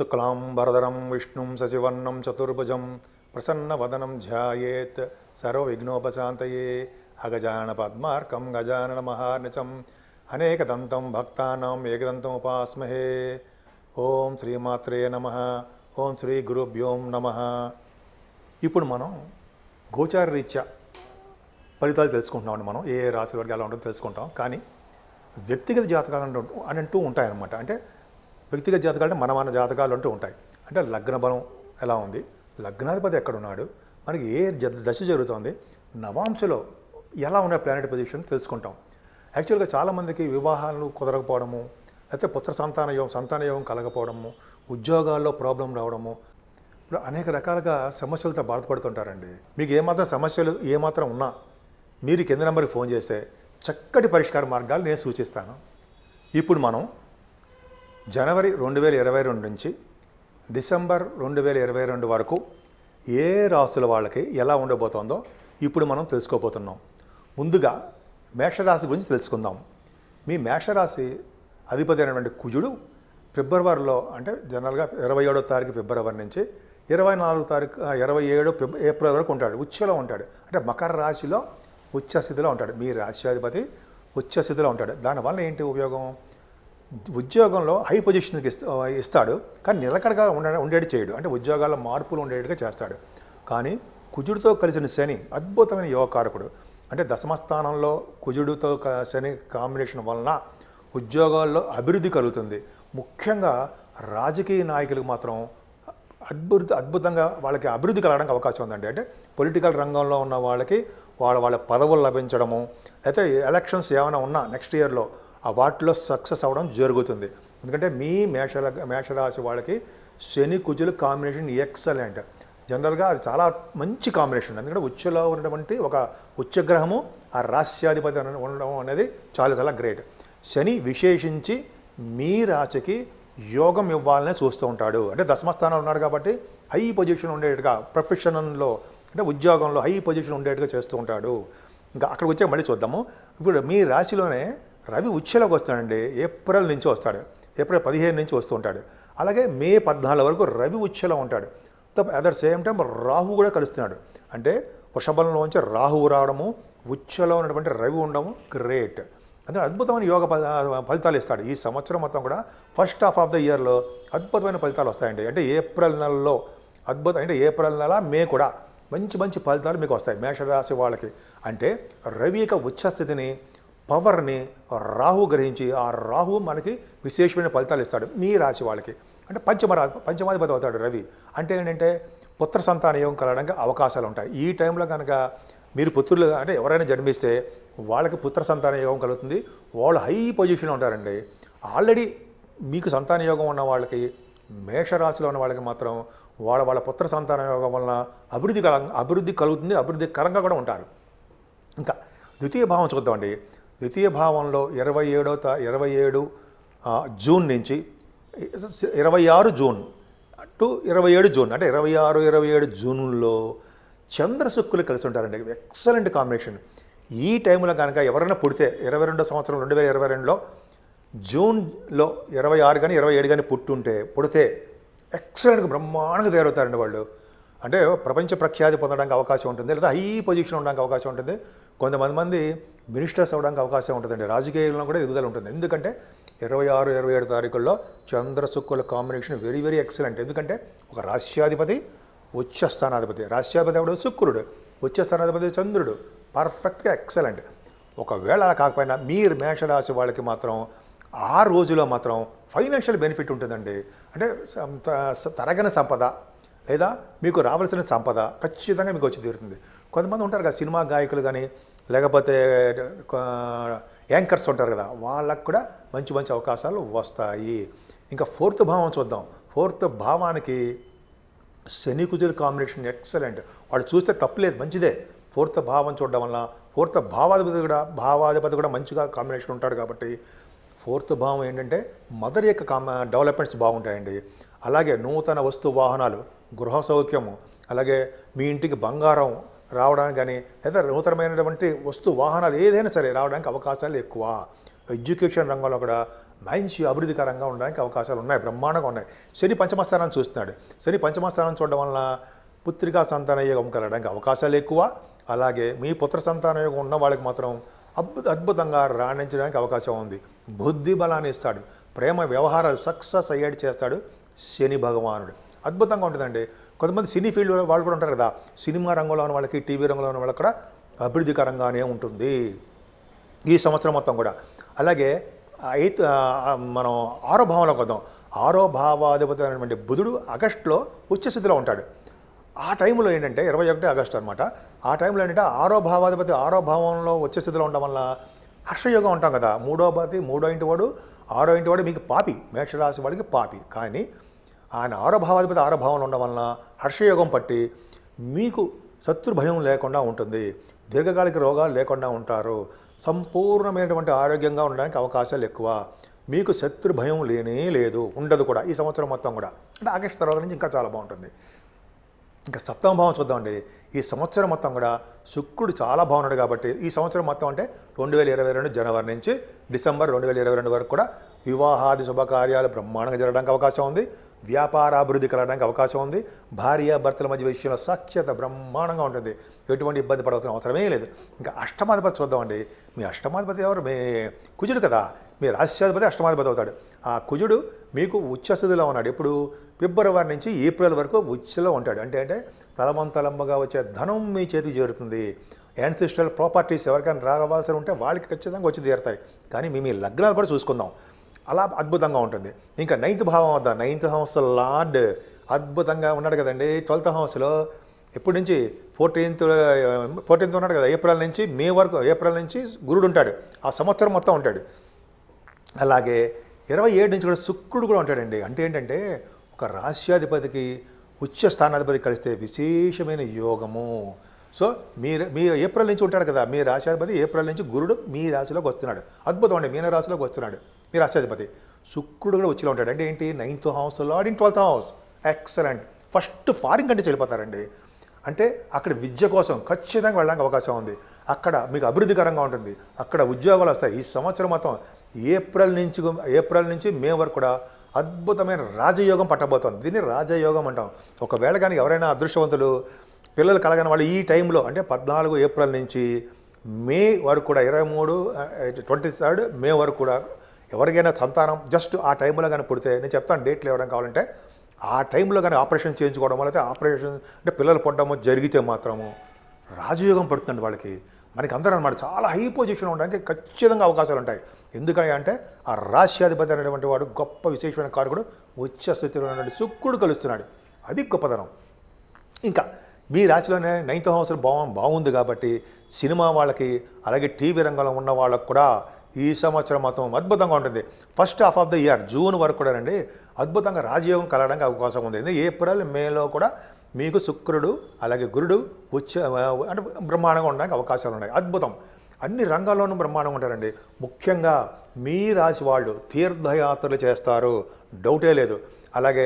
శుక్లాం వరదరం విష్ణుం సచివర్ణం చతుర్భుజం ప్రసన్నవదనం ధ్యాయేత్ సర్వవిఘ్నోపశాంతయే అగజాన పద్మార్కం గజానన మహానిచం అనేకదంతం భక్తానాం ఉపాస్మహే ఓం శ్రీమాత్రే నమ ఓం శ్రీ గురుభ్యోం నమ ఇప్పుడు మనం గోచార రీత్యా ఫలితాలు తెలుసుకుంటున్నాం మనం ఏ రాశి వారికి ఎలా ఉంటుందో తెలుసుకుంటాం కానీ వ్యక్తిగత జాతకాలు అని అంటూ ఉంటాయన్నమాట అంటే వ్యక్తిగత జాతకాలు అంటే మనమాన జాతకాలు అంటూ ఉంటాయి అంటే లగ్న బలం ఎలా ఉంది లగ్నాధిపతి ఎక్కడున్నాడు మనకి ఏ దశ జరుగుతుంది నవాంశలో ఎలా ఉన్న ప్లానెట్ పొజిషన్ తెలుసుకుంటాం యాక్చువల్గా చాలామందికి వివాహాలు కుదరకపోవడము లేకపోతే పుత్ర సంతాన యోగం సంతాన యోగం కలగపోవడము ఉద్యోగాల్లో ప్రాబ్లం రావడము ఇప్పుడు అనేక రకాలుగా సమస్యలతో బాధపడుతుంటారండి మీకు ఏమాత్రం సమస్యలు ఏమాత్రం ఉన్నా మీరు కింద నెంబర్కి ఫోన్ చేస్తే చక్కటి పరిష్కార మార్గాలు నేను సూచిస్తాను ఇప్పుడు మనం జనవరి రెండు వేల ఇరవై రెండు నుంచి డిసెంబర్ రెండు వేల ఇరవై రెండు వరకు ఏ రాసుల వాళ్ళకి ఎలా ఉండబోతోందో ఇప్పుడు మనం తెలుసుకోబోతున్నాం ముందుగా మేషరాశి గురించి తెలుసుకుందాం మీ మేషరాశి అధిపతి అయినటువంటి కుజుడు ఫిబ్రవరిలో అంటే జనరల్గా ఇరవై ఏడో తారీఖు ఫిబ్రవరి నుంచి ఇరవై నాలుగు తారీఖు ఇరవై ఏడు ఏప్రిల్ వరకు ఉంటాడు ఉచ్చలో ఉంటాడు అంటే మకర రాశిలో ఉచ్చ స్థితిలో ఉంటాడు మీ రాశ్యాధిపతి ఉచ్చ స్థితిలో ఉంటాడు దానివల్ల ఏంటి ఉపయోగం ఉద్యోగంలో హై పొజిషన్కి ఇస్తాడు కానీ నిలకడగా ఉండే ఉండేటి చేయడు అంటే ఉద్యోగాల్లో మార్పులు ఉండేట్టుగా చేస్తాడు కానీ కుజుడితో కలిసిన శని అద్భుతమైన యువకారకుడు అంటే దశమస్థానంలో కుజుడితో శని కాంబినేషన్ వలన ఉద్యోగాల్లో అభివృద్ధి కలుగుతుంది ముఖ్యంగా రాజకీయ నాయకులకు మాత్రం అద్భుత అద్భుతంగా వాళ్ళకి అభివృద్ధి కలగడానికి అవకాశం ఉందండి అంటే పొలిటికల్ రంగంలో ఉన్న వాళ్ళకి వాళ్ళ వాళ్ళ పదవులు లభించడము అయితే ఎలక్షన్స్ ఏమైనా ఉన్నా నెక్స్ట్ ఇయర్లో ఆ వాటిలో సక్సెస్ అవ్వడం జరుగుతుంది ఎందుకంటే మీ మేషల మేషరాశి వాళ్ళకి శని కుజుల కాంబినేషన్ ఎక్సలెంట్ జనరల్గా అది చాలా మంచి కాంబినేషన్ ఎందుకంటే ఉచ్చలో ఉన్నటువంటి ఒక ఉచ్చగ్రహము ఆ రాస్యాధిపతి ఉండడం అనేది చాలా చాలా గ్రేట్ శని విశేషించి మీ రాశికి యోగం ఇవ్వాలని చూస్తూ ఉంటాడు అంటే దశమస్థానంలో ఉన్నాడు కాబట్టి హై పొజిషన్ ఉండేట్టుగా ప్రొఫెషనల్లో అంటే ఉద్యోగంలో హై పొజిషన్ ఉండేట్టుగా చేస్తూ ఉంటాడు ఇంకా అక్కడికి వచ్చే మళ్ళీ చూద్దాము ఇప్పుడు మీ రాశిలోనే రవి ఉచ్చేలోకి వస్తాడండి ఏప్రిల్ నుంచి వస్తాడు ఏప్రిల్ పదిహేను నుంచి వస్తూ ఉంటాడు అలాగే మే పద్నాలుగు వరకు రవి ఉచ్చేలో ఉంటాడు at the same time Rahu కూడా కలుస్తున్నాడు అంటే వృషభంలోంచి రాహువు రావడము ఉచ్చలో ఉన్నటువంటి రవి ఉండము గ్రేట్ అందులో అద్భుతమైన యోగ ఫలితాలు ఇస్తాడు ఈ సంవత్సరం మొత్తం కూడా ఫస్ట్ హాఫ్ ఆఫ్ ద ఇయర్లో అద్భుతమైన ఫలితాలు వస్తాయండి అంటే ఏప్రిల్ నెలలో అద్భుతం అంటే ఏప్రిల్ నెల మే కూడా మంచి మంచి ఫలితాలు మీకు వస్తాయి మేషరాశి వాళ్ళకి అంటే రవి యొక్క ఉచ్చస్థితిని పవర్ని రాహు గ్రహించి ఆ రాహు మనకి విశేషమైన ఫలితాలు ఇస్తాడు మీ రాశి వాళ్ళకి అంటే పంచమ పంచమాధిపతి అవుతాడు రవి అంటే ఏంటంటే పుత్ర సంతానయోగం కలగడానికి అవకాశాలు ఉంటాయి ఈ టైంలో కనుక మీరు పుత్రులు అంటే ఎవరైనా జన్మిస్తే వాళ్ళకి పుత్ర సంతాన యోగం కలుగుతుంది వాళ్ళు హై పొజిషన్లో ఉంటారండి ఆల్రెడీ మీకు సంతాన యోగం ఉన్న వాళ్ళకి మేషరాశిలో ఉన్న వాళ్ళకి మాత్రం వాళ్ళ వాళ్ళ పుత్ర సంతాన యోగం వలన అభివృద్ధి కల అభివృద్ధి కలుగుతుంది అభివృద్ధి కరంగా కూడా ఉంటారు ఇంకా ద్వితీయ భావం చూద్దామండి ద్వితీయ భావంలో ఇరవై ఏడో త ఇరవై ఏడు జూన్ నుంచి ఇరవై ఆరు జూన్ టు ఇరవై ఏడు జూన్ అంటే ఇరవై ఆరు ఇరవై ఏడు జూన్లో చంద్రశుక్కులు కలిసి ఉంటారండి ఎక్సలెంట్ కాంబినేషన్ ఈ టైంలో కనుక ఎవరైనా పుడితే ఇరవై రెండో సంవత్సరం రెండు వేల ఇరవై రెండులో జూన్లో ఇరవై ఆరు కానీ ఇరవై ఏడు కానీ పుట్టుంటే పుడితే ఎక్సలెంట్గా బ్రహ్మాండంగా తయారవుతారండి వాళ్ళు అంటే ప్రపంచ ప్రఖ్యాతి పొందడానికి అవకాశం ఉంటుంది లేదా హై పొజిషన్ ఉండడానికి అవకాశం ఉంటుంది కొంతమంది మంది మినిస్టర్స్ అవ్వడానికి అవకాశం ఉంటుందండి రాజకీయాల్లో కూడా ఎదుగుదల ఉంటుంది ఎందుకంటే ఇరవై ఆరు ఇరవై ఏడు తారీఖుల్లో చంద్రశుక్కుల కాంబినేషన్ వెరీ వెరీ ఎక్సలెంట్ ఎందుకంటే ఒక రాష్ట్రాధిపతి ఉచ్చ స్థానాధిపతి రాష్ట్రాధిపతి ఎవడు శుక్రుడు ఉచ్చ స్థానాధిపతి చంద్రుడు పర్ఫెక్ట్గా ఎక్సలెంట్ ఒకవేళ అలా కాకపోయినా మీరు మేషరాశి వాళ్ళకి మాత్రం ఆ రోజులో మాత్రం ఫైనాన్షియల్ బెనిఫిట్ ఉంటుందండి అంటే తరగని సంపద లేదా మీకు రావాల్సిన సంపద ఖచ్చితంగా మీకు వచ్చి తీరుతుంది కొంతమంది ఉంటారు కదా సినిమా గాయకులు కానీ లేకపోతే యాంకర్స్ ఉంటారు కదా వాళ్ళకు కూడా మంచి మంచి అవకాశాలు వస్తాయి ఇంకా ఫోర్త్ భావం చూద్దాం ఫోర్త్ భావానికి శని కుజుల కాంబినేషన్ ఎక్సలెంట్ వాడు చూస్తే తప్పులేదు మంచిదే ఫోర్త్ భావం చూడడం వల్ల ఫోర్త్ భావాధిపతి కూడా భావాధిపతి కూడా మంచిగా కాంబినేషన్ ఉంటాడు కాబట్టి ఫోర్త్ భావం ఏంటంటే మదర్ యొక్క కామ డెవలప్మెంట్స్ బాగుంటాయండి అలాగే నూతన వస్తు వాహనాలు గృహ సౌఖ్యము అలాగే మీ ఇంటికి బంగారం రావడానికి కానీ లేదా నూతనమైనటువంటి వస్తు వాహనాలు ఏదైనా సరే రావడానికి అవకాశాలు ఎక్కువ ఎడ్యుకేషన్ రంగంలో కూడా మంచి అభివృద్ధికరంగా ఉండడానికి అవకాశాలు ఉన్నాయి బ్రహ్మాండంగా ఉన్నాయి శని పంచమస్థానాన్ని చూస్తున్నాడు శని పంచమస్థానం చూడడం వలన పుత్రికా సంతాన యోగం కలగడానికి అవకాశాలు ఎక్కువ అలాగే మీ పుత్ర సంతాన యోగం ఉన్న వాళ్ళకి మాత్రం అద్భుత అద్భుతంగా రాణించడానికి అవకాశం ఉంది బుద్ధి బలాన్ని ఇస్తాడు ప్రేమ వ్యవహారాలు సక్సెస్ అయ్యేటి చేస్తాడు శని భగవానుడు అద్భుతంగా ఉంటుందండి కొంతమంది సినీ ఫీల్డ్ వాళ్ళు కూడా ఉంటారు కదా సినిమా రంగంలో ఉన్న వాళ్ళకి టీవీ రంగంలో ఉన్న వాళ్ళకి కూడా అభివృద్ధికరంగానే ఉంటుంది ఈ సంవత్సరం మొత్తం కూడా అలాగే ఎయిత్ మనం ఆరో భావంలోకి వద్దాం ఆరో భావాధిపతి అనేటువంటి బుధుడు ఆగస్టులో ఉచ్చస్థితిలో ఉంటాడు ఆ టైంలో ఏంటంటే ఇరవై ఒకటి ఆగస్టు అనమాట ఆ టైంలో ఏంటంటే ఆరో భావాధిపతి ఆరో భావంలో వచ్చే స్థితిలో ఉండడం వల్ల హర్షయోగం ఉంటాం కదా మూడో పతి మూడో ఇంటి వాడు ఆరో ఇంటి వాడు మీకు పాపి మేషరాశి వాడికి పాపి కానీ ఆయన ఆరభావాధిపతి ఆరభావం ఉండడం వలన హర్షయోగం పట్టి మీకు శత్రుభయం లేకుండా ఉంటుంది దీర్ఘకాలిక రోగాలు లేకుండా ఉంటారు సంపూర్ణమైనటువంటి ఆరోగ్యంగా ఉండడానికి అవకాశాలు ఎక్కువ మీకు శత్రుభయం లేనే లేదు ఉండదు కూడా ఈ సంవత్సరం మొత్తం కూడా అంటే ఆగస్టు తర్వాత నుంచి ఇంకా చాలా బాగుంటుంది ఇంకా సప్తమ భావం చూద్దామండి ఈ సంవత్సరం మొత్తం కూడా శుక్రుడు చాలా బాగున్నాడు కాబట్టి ఈ సంవత్సరం మొత్తం అంటే రెండు వేల ఇరవై రెండు జనవరి నుంచి డిసెంబర్ రెండు వేల ఇరవై రెండు వరకు కూడా వివాహాది శుభకార్యాలు బ్రహ్మాండంగా జరగడానికి అవకాశం ఉంది వ్యాపార అభివృద్ధి కలగడానికి అవకాశం ఉంది భార్య భర్తల మధ్య విషయంలో సఖ్యత బ్రహ్మాండంగా ఉంటుంది ఎటువంటి ఇబ్బంది పడవలసిన అవసరమే లేదు ఇంకా అష్టమాధిపతి చూద్దామండి మీ అష్టమాధిపతి ఎవరు మీ కుజుడు కదా మీ రాష్ట్రాధిపతి అష్టమాధిపతి అవుతాడు ఆ కుజుడు మీకు ఉచ్చస్థితిలో ఉన్నాడు ఇప్పుడు ఫిబ్రవరి నుంచి ఏప్రిల్ వరకు ఉచ్చలో ఉంటాడు అంటే అంటే తలవంతలంబగా వచ్చే ధనం మీ చేతికి చేరుతుంది యాన్సిస్ట్రల్ ప్రాపర్టీస్ ఎవరికైనా రావాల్సి ఉంటే వాళ్ళకి ఖచ్చితంగా వచ్చి తీరుతాయి కానీ మీ మీ లగ్నాలు కూడా చూసుకుందాం అలా అద్భుతంగా ఉంటుంది ఇంకా నైన్త్ భావం వద్ద నైన్త్ హౌస్ లార్డ్ అద్భుతంగా ఉన్నాడు కదండి ట్వెల్త్ హౌస్లో ఎప్పటి నుంచి ఫోర్టీన్త్ ఫోర్టీన్త్ ఉన్నాడు కదా ఏప్రిల్ నుంచి మే వరకు ఏప్రిల్ నుంచి గురుడు ఉంటాడు ఆ సంవత్సరం మొత్తం ఉంటాడు అలాగే ఇరవై ఏడు నుంచి కూడా శుక్రుడు కూడా ఉంటాడండి అంటే ఏంటంటే ఒక రాశ్యాధిపతికి ఉచ్చ స్థానాధిపతి కలిస్తే విశేషమైన యోగము సో మీరు మీ ఏప్రిల్ నుంచి ఉంటాడు కదా మీ రాశాధిపతి ఏప్రిల్ నుంచి గురుడు మీ రాశిలోకి వస్తున్నాడు అద్భుతం అండి మీన రాశిలోకి వస్తున్నాడు మీ రాశాధిపతి శుక్రుడు కూడా వచ్చిలో ఉంటాడు అంటే ఏంటి ninth house lord in twelfth house excellent first foreign countries వెళ్ళిపోతారండి అంటే అక్కడ విద్య కోసం ఖచ్చితంగా వెళ్ళడానికి అవకాశం ఉంది అక్కడ మీకు అభివృద్ధికరంగా ఉంటుంది అక్కడ ఉద్యోగాలు వస్తాయి ఈ సంవత్సరం మొత్తం ఏప్రిల్ నుంచి ఏప్రిల్ నుంచి మే వరకు కూడా అద్భుతమైన రాజయోగం పట్టబోతోంది దీన్ని రాజయోగం అంటాం ఒకవేళ కానీ ఎవరైనా అదృష్టవంతులు పిల్లలు కలగని వాళ్ళు ఈ టైంలో అంటే పద్నాలుగు ఏప్రిల్ నుంచి మే వరకు కూడా ఇరవై మూడు ట్వంటీ థర్డ్ మే వరకు కూడా ఎవరికైనా సంతానం జస్ట్ ఆ టైంలో కానీ పుడితే నేను చెప్తాను డేట్లు ఎవరైనా కావాలంటే ఆ టైంలో కానీ ఆపరేషన్ చేయించుకోవడం వల్ల ఆపరేషన్ అంటే పిల్లలు పుట్టడము జరిగితే మాత్రము రాజయోగం పడుతుంది వాళ్ళకి మనకి అందరూ అనమాట చాలా హై పొజిషన్ ఉండడానికి ఖచ్చితంగా అవకాశాలు ఉంటాయి ఎందుకంటే అంటే ఆ రాష్ట్రాధిపతి అనేటువంటి వాడు గొప్ప విశేషమైన కారకుడు వచ్చే స్థితిలో ఉన్నటువంటి శుక్రుడు కలుస్తున్నాడు అది గొప్పతనం ఇంకా మీ రాశిలోనే నైన్త్ హౌస్ బా బాగుంది కాబట్టి సినిమా వాళ్ళకి అలాగే టీవీ రంగంలో ఉన్న వాళ్ళకు కూడా ఈ సంవత్సరం మొత్తం అద్భుతంగా ఉంటుంది first half of the year June వరకు కూడా అండి అద్భుతంగా రాజయోగం కలగడానికి అవకాశం ఉంది ఏప్రిల్ మేలో కూడా మీకు శుక్రుడు అలాగే గురుడు ఉచ్చ అంటే బ్రహ్మాండంగా ఉండడానికి అవకాశాలు ఉన్నాయి అద్భుతం అన్ని రంగాల్లోనూ బ్రహ్మాండంగా ఉంటారండి ముఖ్యంగా మీ రాశి వాళ్ళు తీర్థయాత్రలు చేస్తారు డౌటే లేదు అలాగే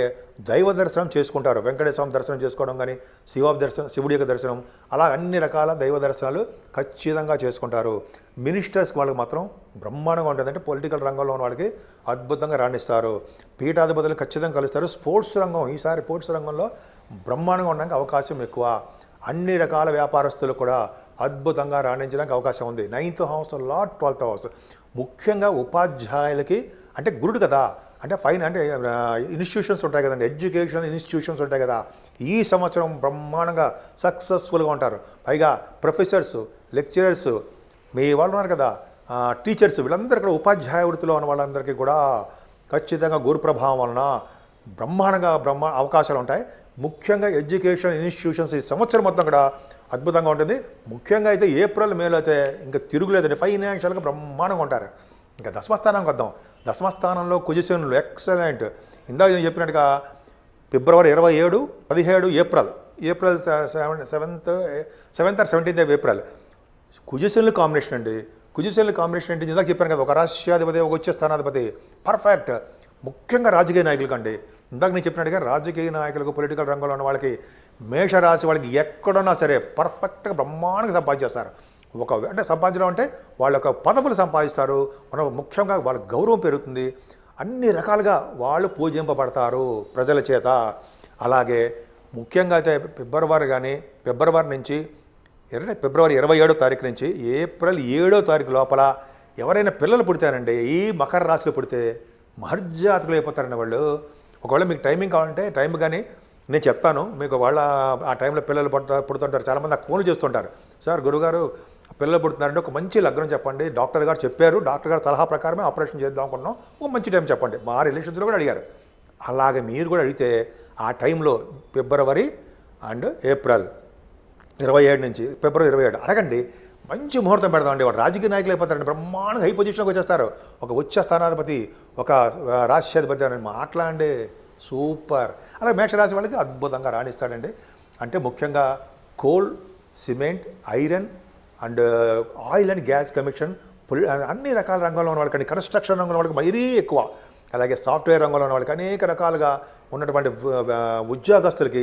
దైవ దర్శనం చేసుకుంటారు వెంకటేశ్వర దర్శనం చేసుకోవడం కానీ శివ దర్శనం శివుడి యొక్క దర్శనం అలా అన్ని రకాల దైవ దర్శనాలు ఖచ్చితంగా చేసుకుంటారు మినిస్టర్స్ వాళ్ళకి మాత్రం బ్రహ్మాండంగా ఉంటుంది అంటే పొలిటికల్ రంగంలో ఉన్న వాళ్ళకి అద్భుతంగా రాణిస్తారు పీఠాధిపతులు ఖచ్చితంగా కలుస్తారు స్పోర్ట్స్ రంగం ఈసారి స్పోర్ట్స్ రంగంలో బ్రహ్మాండంగా ఉండడానికి అవకాశం ఎక్కువ అన్ని రకాల వ్యాపారస్తులు కూడా అద్భుతంగా రాణించడానికి అవకాశం ఉంది నైన్త్ హౌస్ లాట్ ట్వెల్త్ హౌస్ ముఖ్యంగా ఉపాధ్యాయులకి అంటే గురుడు కదా అంటే ఫైన్ అంటే ఇన్స్టిట్యూషన్స్ ఉంటాయి కదండి ఎడ్యుకేషన్ ఇన్స్టిట్యూషన్స్ ఉంటాయి కదా ఈ సంవత్సరం బ్రహ్మాండంగా సక్సెస్ఫుల్గా ఉంటారు పైగా ప్రొఫెసర్స్ లెక్చరర్స్ మీ వాళ్ళు ఉన్నారు కదా టీచర్స్ వీళ్ళందరూ కూడా ఉపాధ్యాయ వృత్తిలో ఉన్న వాళ్ళందరికీ కూడా ఖచ్చితంగా గురు ప్రభావం వలన బ్రహ్మాండంగా బ్రహ్మ అవకాశాలు ఉంటాయి ముఖ్యంగా ఎడ్యుకేషన్ ఇన్స్టిట్యూషన్స్ ఈ సంవత్సరం మొత్తం కూడా అద్భుతంగా ఉంటుంది ముఖ్యంగా అయితే ఏప్రిల్ మేలో అయితే ఇంకా తిరుగులేదండి ఫైనాన్షియల్గా బ్రహ్మాండంగా ఉంటారు ఇంకా దశమస్థానానికి వద్దాం దశమస్థానంలో పొజిషన్లు ఎక్సలెంట్ ఇందాక నేను చెప్పినట్టుగా ఫిబ్రవరి ఇరవై ఏడు పదిహేడు April April seven seventh seventh or seventeenth of April కుజిషన్లు కాంబినేషన్ అండి కుజిషన్లు కాంబినేషన్ అంటే ఇందాక చెప్పాను కదా ఒక రాష్ట్రాధిపతి ఒక వచ్చే స్థానాధిపతి పర్ఫెక్ట్ ముఖ్యంగా రాజకీయ నాయకులకు అండి ఇందాక నేను చెప్పినట్టుగా రాజకీయ నాయకులకు పొలిటికల్ రంగంలో ఉన్న వాళ్ళకి మేషరాశి వాళ్ళకి ఎక్కడున్నా సరే పర్ఫెక్ట్గా బ్రహ్మాండంగా సంపాదించేస్తారు ఒక అంటే సంపాదించడం అంటే వాళ్ళ యొక్క పదవులు సంపాదిస్తారు మనం ముఖ్యంగా వాళ్ళ గౌరవం పెరుగుతుంది అన్ని రకాలుగా వాళ్ళు పూజింపబడతారు ప్రజల చేత అలాగే ముఖ్యంగా అయితే ఫిబ్రవరి కానీ ఫిబ్రవరి నుంచి ఫిబ్రవరి ఇరవై ఏడో తారీఖు నుంచి ఏప్రిల్ ఏడో తారీఖు లోపల ఎవరైనా పిల్లలు పుడతారండి ఈ మకర రాశులు పుడితే మహర్జాతకులు అయిపోతారండి వాళ్ళు ఒకవేళ మీకు టైమింగ్ కావాలంటే టైం కానీ నేను చెప్తాను మీకు వాళ్ళ ఆ టైంలో పిల్లలు పుడతా పుడుతుంటారు చాలామంది నాకు ఫోన్లు చేస్తుంటారు సార్ గురుగారు పిల్లలు పుడుతున్నారంటే ఒక మంచి లగ్నం చెప్పండి డాక్టర్ గారు చెప్పారు డాక్టర్ గారు సలహా ప్రకారమే ఆపరేషన్ చేద్దాం అనుకున్నాం ఒక మంచి టైం చెప్పండి మా రిలేషన్స్లో కూడా అడిగారు అలాగే మీరు కూడా అడిగితే ఆ టైంలో ఫిబ్రవరి అండ్ ఏప్రిల్ ఇరవై ఏడు నుంచి ఫిబ్రవరి ఇరవై ఏడు అడగండి మంచి ముహూర్తం పెడదామండి వాడు రాజకీయ నాయకులు అయిపోతారండి బ్రహ్మాండంగా హై పొజిషన్లోకి వచ్చేస్తారు ఒక ఉచ్చ స్థానాధిపతి ఒక రాష్ట్రాధిపతి అని మాట్లాడండి సూపర్ అలాగే మేషరాశి వాళ్ళకి అద్భుతంగా రాణిస్తాడండి అంటే ముఖ్యంగా coal cement iron and oil and gas commission అన్ని రకాల రంగంలో ఉన్న వాళ్ళకి కన్స్ట్రక్షన్ రంగంలో వాళ్ళకి మరీ ఎక్కువ అలాగే సాఫ్ట్వేర్ రంగంలో ఉన్న వాళ్ళకి అనేక రకాలుగా ఉన్నటువంటి ఉద్యోగస్తులకి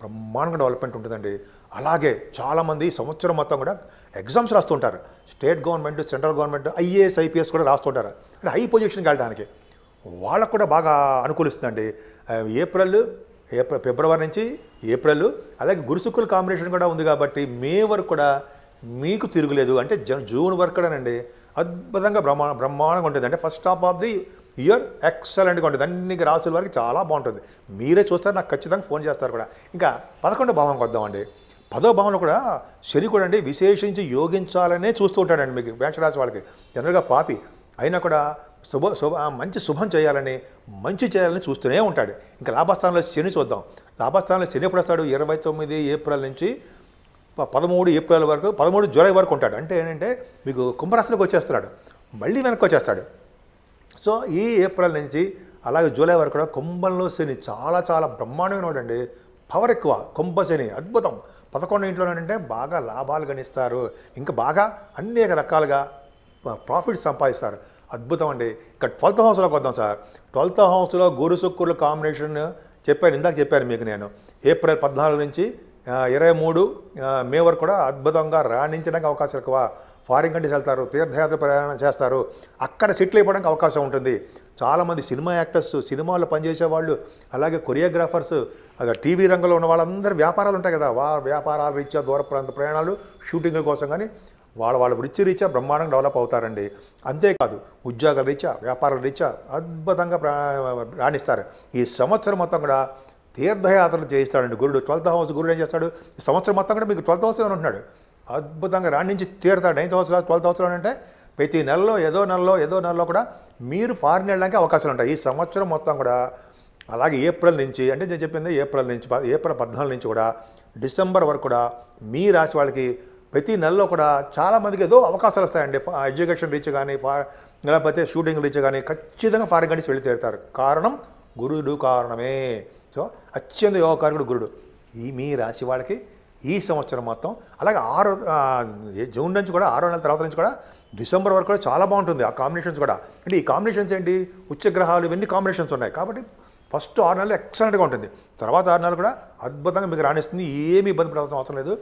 బ్రహ్మాండంగా డెవలప్మెంట్ ఉంటుందండి అలాగే చాలామంది సంవత్సరం మొత్తం కూడా ఎగ్జామ్స్ రాస్తుంటారు state government central government IAS IPS కూడా రాస్తుంటారు అంటే హై పొజిషన్కి వెళ్ళడానికి వాళ్ళకు కూడా బాగా అనుకూలిస్తుందండి ఏప్రిల్ ఏప్రిల్ ఫిబ్రవరి నుంచి ఏప్రిల్ అలాగే గురుసుకుల కాంబినేషన్ కూడా ఉంది కాబట్టి మే వరకు కూడా మీకు తిరుగులేదు అంటే జూన్ వరకు అండి అద్భుతంగా బ్రహ్మా బ్రహ్మాండంగా ఉంటుంది అంటే first half of the year ఎక్సలెంట్గా ఉంటుంది అన్ని రాసుల వరకు చాలా బాగుంటుంది మీరే చూస్తారు నాకు ఖచ్చితంగా ఫోన్ చేస్తారు కూడా ఇంకా పదకొండో భావంకి వద్దామండి పదో భావంలో కూడా శని కూడా అండి విశేషించి యోగించాలనే చూస్తూ ఉంటాడండి మీకు మేషరాశి వాళ్ళకి జనరల్గా పాపి అయినా కూడా శుభ శుభ మంచి శుభం చేయాలని మంచి చేయాలని చూస్తూనే ఉంటాడు ఇంకా లాభస్థానంలో శని చూద్దాం లాభస్థానంలో శని ఎప్పుడు వస్తాడు ఇరవై తొమ్మిది ఏప్రిల్ నుంచి పదమూడు ఏప్రిల్ వరకు పదమూడు జూలై వరకు ఉంటాడు అంటే ఏంటంటే మీకు కుంభరాశిలోకి వచ్చేస్తున్నాడు మళ్ళీ వెనక్కి వచ్చేస్తాడు సో ఈ ఏప్రిల్ నుంచి అలాగే జూలై వరకు కూడా కుంభంలో శని చాలా చాలా బ్రహ్మాండమైన అండి పవర్ ఎక్కువ కుంభ శని అద్భుతం పదకొండు ఇంట్లోనంటే బాగా లాభాలు గణిస్తారు ఇంకా బాగా అనేక రకాలుగా ప్రాఫిట్ సంపాదిస్తారు అద్భుతం అండి ఇక్కడ ట్వెల్త్ హౌస్లోకి వద్దాం సార్ ట్వెల్త్ హౌస్లో గురు శుక్రుల కాంబినేషన్ చెప్పాను ఇందాక చెప్పాను మీకు నేను ఏప్రిల్ పద్నాలుగు నుంచి ఇరవై మూడు మే వరకు కూడా అద్భుతంగా రాణించడానికి అవకాశాలు ఎక్కువ ఫారిన్ కంట్రీస్ వెళ్తారు తీర్థయాత్ర ప్రయాణం చేస్తారు అక్కడ సెటిల్ అయిపోవడానికి అవకాశం ఉంటుంది చాలామంది సినిమా యాక్టర్స్ సినిమాల్లో పనిచేసే వాళ్ళు అలాగే కొరియోగ్రాఫర్స్ టీవీ రంగంలో ఉన్న వాళ్ళందరూ వ్యాపారాలు ఉంటాయి కదా వా వ్యాపారాల రీత్యా దూర ప్రాంత ప్రయాణాలు షూటింగ్ల కోసం కానీ వాళ్ళ వాళ్ళ వృత్తి రీత్యా బ్రహ్మాండంగా డెవలప్ అవుతారండి అంతేకాదు ఉద్యోగాల రీత్యా వ్యాపారాల రీత్యా అద్భుతంగా రాణిస్తారు ఈ సంవత్సరం మొత్తం కూడా తీర్థయాత్రలు చేయిస్తాడండి గురుడు ట్వెల్త్ హౌస్ గురుడు ఏం చేస్తాడు సంవత్సరం మొత్తం కూడా మీకు ట్వెల్త్ హౌస్లో ఉంటున్నాడు అద్భుతంగా రాణించి తీరుతాడు నైన్త్ హౌస్లో ట్వెల్త్ హౌస్లో అంటే ప్రతి నెలలో ఏదో నెలలో ఏదో నెలలో కూడా మీరు ఫారిన్ వెళ్ళడానికి అవకాశాలు ఉంటాయి ఈ సంవత్సరం మొత్తం కూడా అలాగే ఏప్రిల్ నుంచి అంటే నేను చెప్పింది ఏప్రిల్ నుంచి ఏప్రిల్ పద్నాలుగు నుంచి కూడా డిసెంబర్ వరకు కూడా మీ రాశి వాళ్ళకి ప్రతి నెలలో కూడా చాలామందికి ఏదో అవకాశాలు వస్తాయండి ఎడ్యుకేషన్ రీచ్ కానీ ఫా లేకపోతే షూటింగ్ రీచ్ కానీ ఖచ్చితంగా ఫారిన్ కంట్రీస్ వెళ్ళి తీరుతారు కారణం గురుడు కారణమే సో అత్యంత యోగకారకుడు గురుడు ఈ మీ రాశి వాళ్ళకి ఈ సంవత్సరం మొత్తం అలాగే ఆరో జూన్ నుంచి కూడా ఆరో నెలల తర్వాత నుంచి కూడా డిసెంబర్ వరకు కూడా చాలా బాగుంటుంది ఆ కాంబినేషన్స్ కూడా అంటే ఈ కాంబినేషన్స్ ఏంటి ఉచ్చగ్రహాలు ఇవన్నీ కాంబినేషన్స్ ఉన్నాయి కాబట్టి ఫస్ట్ ఆరు నెలలు ఎక్సలెంట్గా ఉంటుంది తర్వాత ఆరు నెలలు కూడా అద్భుతంగా మీకు రాణిస్తుంది ఏమి ఇబ్బంది పడాల్సిన అవసరం లేదు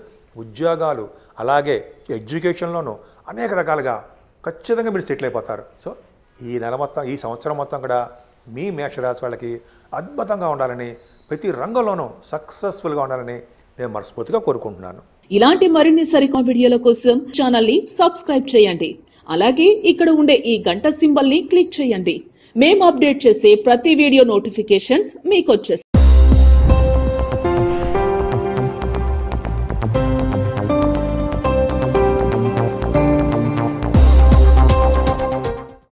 ఉద్యోగాలు అలాగే ఎడ్యుకేషన్లోనూ అనేక రకాలుగా ఖచ్చితంగా మీరు సెటిల్ అయిపోతారు సో ఈ నెల మొత్తం ఈ సంవత్సరం మొత్తం కూడా మీ మేషరాశి వాళ్ళకి అద్భుతంగా ఉండాలని ప్రతి రంగంలోనూ సక్సెస్ఫుల్గా ఉండాలని నేను మనస్ఫూర్తిగా కోరుకుంటున్నాను ఇలాంటి మరిన్ని సరికా వీడియోల కోసం ఛానల్ ని సబ్స్క్రైబ్ చేయండి అలాగే ఇక్కడ ఉండే ఈ గంట సింబల్ ని క్లిక్ చేయండి మేము అప్డేట్ చేసే ప్రతి వీడియో నోటిఫికేషన్స్ మీకు